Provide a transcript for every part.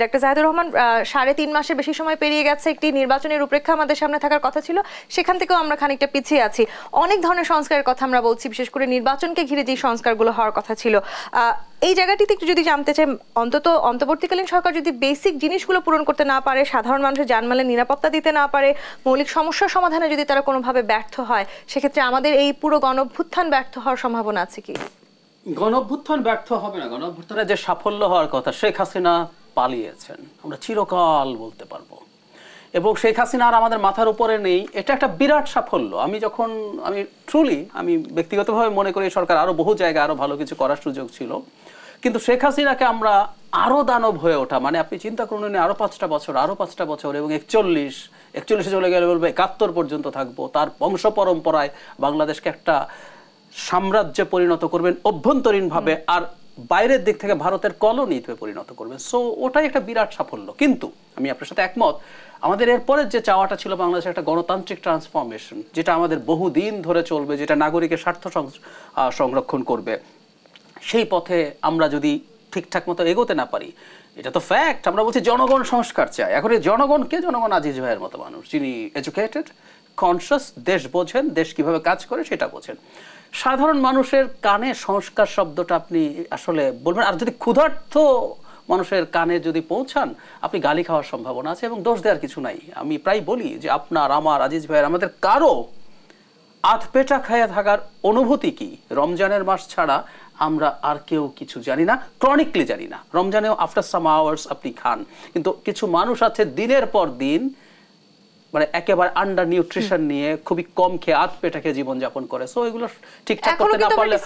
doctor Zahidur Rahman সাড়ে তিন মাসের বেশি সময় পেরিয়ে গেছে একটি নির্বাচনের রূপরেখা আমাদের সামনে থাকার কথা ছিল সেখান থেকেও আমরা খানিকটা পিছিয়ে আছি অনেক ধরনের সংস্কারের কথা আমরা বলছি বিশেষ করে নির্বাচনকে ঘিরে যে সংস্কারগুলো হওয়ার কথা ছিল এই জায়গাটিতে একটু যদি জানতে চাই অন্তত অন্তর্বর্তীকালীন সরকার যদি বেসিক জিনিসগুলো পূরণ করতে না পারে সাধারণ মানুষের জানমালের নিরাপত্তা দিতে না পারে মৌলিক সমস্যার সমাধানে যদি তারা কোনোভাবে ব্যর্থ হয় সেক্ষেত্রে আমাদের এই পুরো গণভ্যুত্থান ব্যর্থ হওয়ার সম্ভাবনা আছে কি গণভ্যুত্থান ব্যর্থ হবে না গণভ্যুত্থানের যে সাফল্য হওয়ার কথা শেখ হাসিনা পালিয়েছেন আমরা চিরকাল বলতে পারবো এবং শেখ হাসিনা আর আমাদের মাথার উপরে নেই এটা একটা বিরাট সাফল্য আমি যখন আমি ট্রুলি আমি ব্যক্তিগতভাবে মনে করি সরকার আরও বহু জায়গায় আরও ভালো কিছু করার সুযোগ ছিল কিন্তু শেখ হাসিনাকে আমরা আরও দানব হয়ে ওঠা মানে আপনি চিন্তা করুন উনি আরও পাঁচটা বছর আরও পাঁচটা বছর এবং একচল্লিশ একচল্লিশে চলে গেলে বলবো একাত্তর পর্যন্ত থাকবো তার বংশ পরম্পরায় বাংলাদেশকে একটা সাম্রাজ্যে পরিণত করবেন অভ্যন্তরীণভাবে আর বাইরের দিক থেকে ভারতের কলোনিতে পরিণত করবেন সো ওটাই একটা বিরাট সাফল্য কিন্তু আমি আপনার সাথে একমত আমাদের এরপরের যে চাওয়াটা ছিল বাংলাদেশের একটা গণতান্ত্রিক ট্রান্সফরমেশন যেটা আমাদের বহুদিন ধরে চলবে যেটা নাগরিকের স্বার্থ সংরক্ষণ করবে সেই পথে আমরা যদি ঠিকঠাক মতো এগোতে না পারি এটা তো ফ্যাক্ট আমরা বলছি জনগণ সংস্কার চাই এখন এই জনগণকে জনগণ আজিজ ভাইয়ের মতো মানুষ যিনি এডুকেটেড কনসাস দেশ বোঝেন দেশ কিভাবে কাজ করে সেটা বোঝেন সাধারণ মানুষের কানে সংস্কার শব্দটা আপনি আসলে বলবেন আর যদি ক্ষুধার্থ মানুষের কানে যদি পৌঁছান আপনি গালি খাওয়ার সম্ভাবনা আছে এবং দোষ দেওয়ার কিছু নাই আমি প্রায় বলি যে আপনার আমার আজিজ ভাইয়ের আমাদের কারো আধ পেটা খাইয়া থাকার অনুভূতি কি রমজানের মাস ছাড়া আমরা আর কেউ কিছু জানি না ক্রনিকলি জানি না রমজানেও আফটার সাম আওয়ার্স আপনি খান কিন্তু কিছু মানুষ আছে দিনের পর দিন মানে একেবারে আন্ডার নিউট্রিশন নিয়ে খুবই কম খেয়ে আত পেটাকে জীবন যাপন করে সো এগুলো ঠিকঠাক করতে না পারলে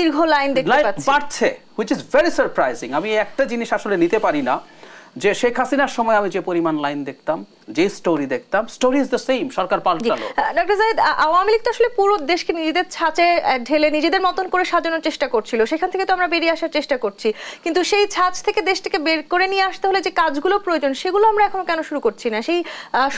দীর্ঘ লাইন দেখতে পাচ্ছি বাড়ছে হুইচ ইজ ভেরি সারপ্রাইজিং আমি একটা জিনিস আসলে নিতে পারি না যে শেখ হাসিনার সময় আমি যে পরিমাণ লাইন দেখতাম যে স্টোরি দেখতাম স্টোরি ইজ দ্য সেম সরকার পাল্টালো ডক্টর জাহিদ আওয়ামী লীগ তো আসলে পুরো দেশকে নিজেদের ছাঁচে ঢেলে নিজেদের মতন করে সাজানোর চেষ্টা করছিল সেখান থেকে তো আমরা বেরিয়ে আসার চেষ্টা করছি কিন্তু সেই ছাঁচ থেকে দেশটিকে বের করে নিয়ে আসতে হলে যে কাজগুলো প্রয়োজন সেগুলো আমরা এখন কেন শুরু করছি না সেই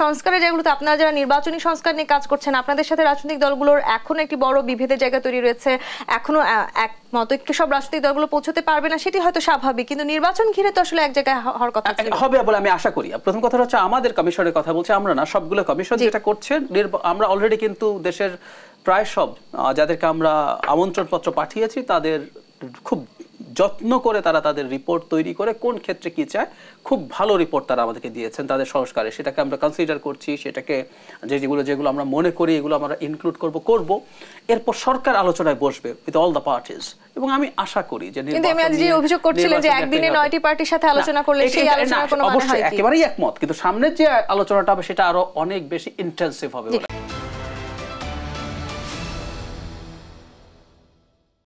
সংস্কারে যেগুলোতে আপনারা যারা নির্বাচনী সংস্কার নিয়ে কাজ করছেন আপনাদের সাথে রাজনৈতিক দলগুলোর এখন একটি বড় বিভেদের জায়গা তৈরি রয়েছে এখনো একমত একটু সব রাজনৈতিক দলগুলো পৌঁছতে পারবে না সেটি হয়তো স্বাভাবিক কিন্তু নির্বাচন ঘিরে তো আসলে এক জায়গায় হরকত কথা হবে বলে আমি আশা করি প্রথম কথা হচ্ছে আমাদের কমিশনের কথা বলছি আমরা না সবগুলো কমিশন যেটা করছে আমরা অলরেডি কিন্তু দেশের প্রায় সব যাদেরকে আমরা আমন্ত্রণপত্র পাঠিয়েছি তাদের খুব যত্ন করে তারা তাদের রিপোর্ট তৈরি করে কোন ক্ষেত্রে কি চায় খুব ভালো রিপোর্ট তারা আমাদেরকে দিয়েছেন তাদের সংস্কারে সেটাকে আমরা কনসিডার করছি সেটাকে যে যেগুলো যেগুলো আমরা মনে করি এগুলো আমরা ইনক্লুড করব করব এরপর সরকার আলোচনায় বসবে উইথ অল দ্য পার্টিজ এবং আমি আশা করি যে অভিযোগ করছিলেন যে একদিনে নয়টি পার্টির সাথে আলোচনা করলে সেই আলোচনা কোনো মানে একেবারেই একমত কিন্তু সামনের যে আলোচনাটা হবে সেটা আরো অনেক বেশি ইন্টেন্সিভ হবে